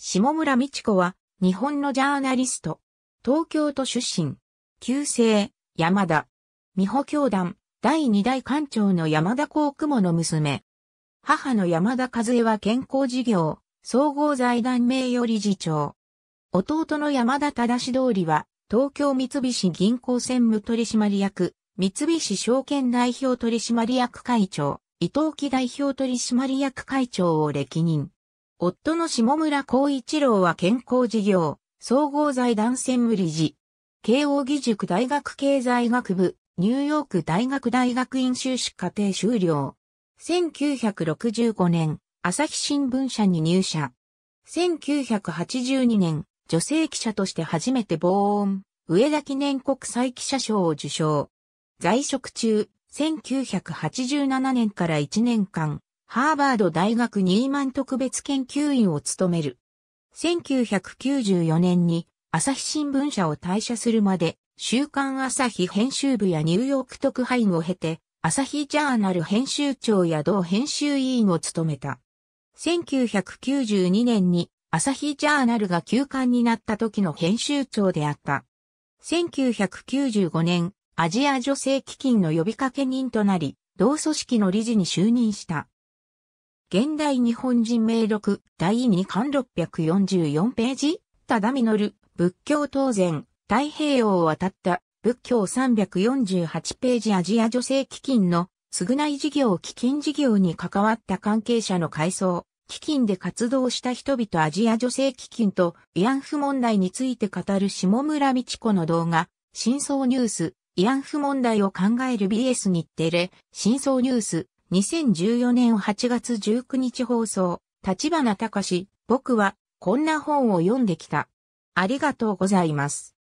下村美智子は、日本のジャーナリスト。東京都出身。旧姓、山田。美穂教団、第二代館長の山田幸雲の娘。母の山田和江は健康事業、総合財団名誉理事長。弟の山田忠通りは、東京三菱銀行専務取締役、三菱証券代表取締役会長、伊藤木代表取締役会長を歴任。夫の下村光一郎は健康事業、総合財団専務理事、慶応義塾大学経済学部、ニューヨーク大学大学院修士課程修了。1965年、朝日新聞社に入社。1982年、女性記者として初めて防音、上田記念国際記者賞を受賞。在職中、1987年から1年間、ハーバード大学ニーマン特別研究員を務める。1994年に朝日新聞社を退社するまで、週刊朝日編集部やニューヨーク特派員を経て、朝日ジャーナル編集長や同編集委員を務めた。1992年に朝日ジャーナルが休刊になった時の編集長であった。1995年、アジア女性基金の呼びかけ人となり、同組織の理事に就任した。現代日本人名録第2巻644ページ、ただみのる、仏教当然、太平洋を渡った仏教348ページアジア女性基金の償い事業基金事業に関わった関係者の改装、基金で活動した人々アジア女性基金と慰安婦問題について語る下村道子の動画、真相ニュース、慰安婦問題を考える BS 日テレ、真相ニュース、2014年8月19日放送、立花隆、僕はこんな本を読んできた。ありがとうございます。